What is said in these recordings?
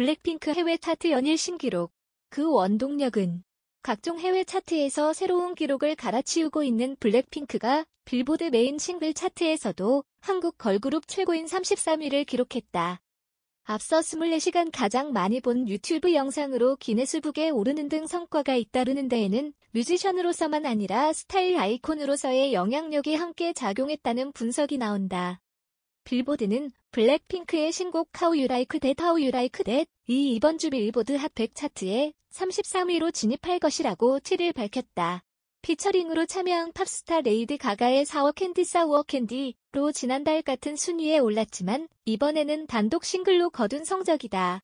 블랙핑크 해외 차트 연일 신기록. 그 원동력은 각종 해외 차트에서 새로운 기록을 갈아치우고 있는 블랙핑크가 빌보드 메인 싱글 차트에서도 한국 걸그룹 최고인 33위를 기록했다. 앞서 24시간 가장 많이 본 유튜브 영상으로 기네스북에 오르는 등 성과가 잇따르는 데에는 뮤지션으로서만 아니라 스타일 아이콘으로서의 영향력이 함께 작용했다는 분석이 나온다. 빌보드는 블랙핑크의 신곡 How You Like That How You Like That 이 이번 주 빌보드 핫 100 차트에 33위로 진입할 것이라고 7일 밝혔다. 피처링으로 참여한 팝스타 레이드 가가의 4워 캔디 사워 캔디로 지난달 같은 순위에 올랐지만 이번에는 단독 싱글로 거둔 성적이다.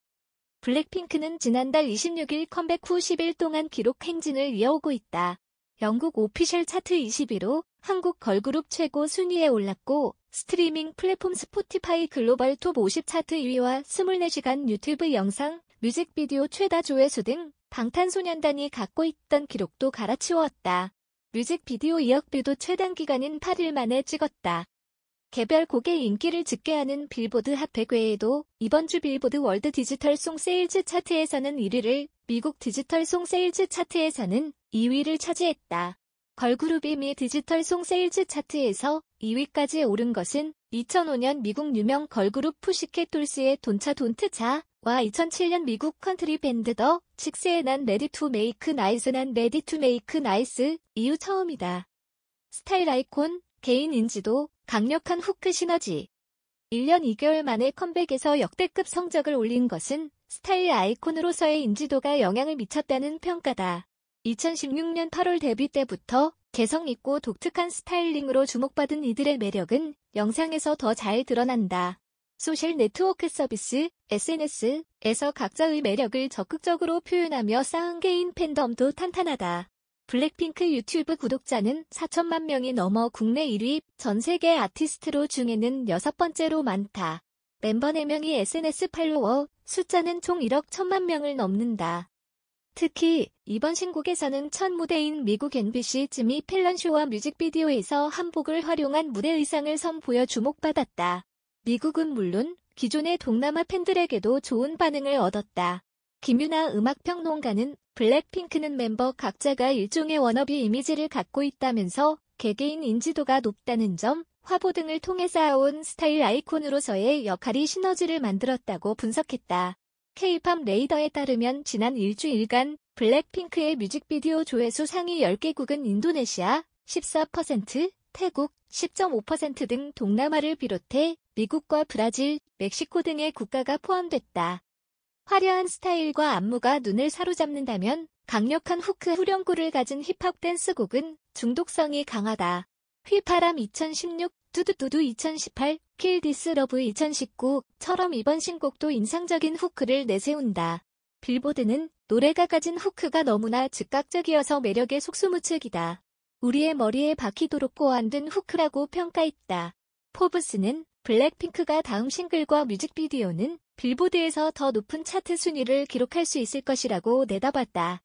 블랙핑크는 지난달 26일 컴백 후 10일 동안 기록 행진을 이어오고 있다. 영국 오피셜 차트 2 0위로 한국 걸그룹 최고 순위에 올랐고 스트리밍 플랫폼 스포티파이 글로벌 톱 50 차트 1위와 24시간 유튜브 영상, 뮤직비디오 최다 조회수 등 방탄소년단이 갖고 있던 기록도 갈아치웠다. 뮤직비디오 2억 뷰도 최단 기간인 8일 만에 찍었다. 개별 곡의 인기를 집계 하는 빌보드 핫 100외에도 이번 주 빌보드 월드 디지털 송 세일즈 차트에서는 1위를, 미국 디지털 송 세일즈 차트에서는 2위를 차지했다. 걸그룹이 미 디지털 송 세일즈 차트에서 2위까지 오른 것은 2005년 미국 유명 걸그룹 푸시켓 돌스의 돈차 돈트자와 2007년 미국 컨트리 밴드 더 칙스의 난 레디 투 메이크 나이스 난 레디 투 메이크 나이스 이후 처음이다. 스타일 아이콘, 개인 인지도, 강력한 후크 시너지. 1년 2개월 만에 컴백에서 역대급 성적을 올린 것은 스타일 아이콘으로서의 인지도가 영향을 미쳤다는 평가다. 2016년 8월 데뷔 때부터 개성 있고 독특한 스타일링으로 주목받은 이들의 매력은 영상에서 더 잘 드러난다. 소셜 네트워크 서비스, SNS에서 각자의 매력을 적극적으로 표현하며 쌓은 개인 팬덤도 탄탄하다. 블랙핑크 유튜브 구독자는 4천만 명이 넘어 국내 1위, 전 세계 아티스트로 중에는 여섯 번째로 많다. 멤버 4명이 SNS 팔로워, 숫자는 총 1억 1천만 명을 넘는다. 특히 이번 신곡에서는 첫 무대인 미국 NBC 지미 펠런쇼와 뮤직비디오에서 한복을 활용한 무대 의상을 선보여 주목받았다. 미국은 물론 기존의 동남아 팬들에게도 좋은 반응을 얻었다. 김유나 음악평론가는 블랙핑크는 멤버 각자가 일종의 워너비 이미지를 갖고 있다면서 개개인 인지도가 높다는 점, 화보 등을 통해 쌓아온 스타일 아이콘으로서의 역할이 시너지를 만들었다고 분석했다. K-팝 레이더에 따르면 지난 일주일간 블랙핑크의 뮤직비디오 조회수 상위 10개국은 인도네시아 14%, 태국 10.5%등 동남아를 비롯해 미국과 브라질, 멕시코 등의 국가가 포함됐다. 화려한 스타일과 안무가 눈을 사로잡는다면 강력한 후크 후렴구를 가진 힙합 댄스곡은 중독성이 강하다. 휘파람 2016, 두두두두 2018, 킬디스 러브 2019처럼 이번 신곡도 인상적인 후크를 내세운다. 빌보드는 노래가 가진 후크가 너무나 즉각적이어서 매력의 속수무책이다. 우리의 머리에 박히도록 고안된 후크라고 평가했다. 포브스는 블랙핑크가 다음 싱글과 뮤직비디오는 빌보드에서 더 높은 차트 순위를 기록할 수 있을 것이라고 내다봤다.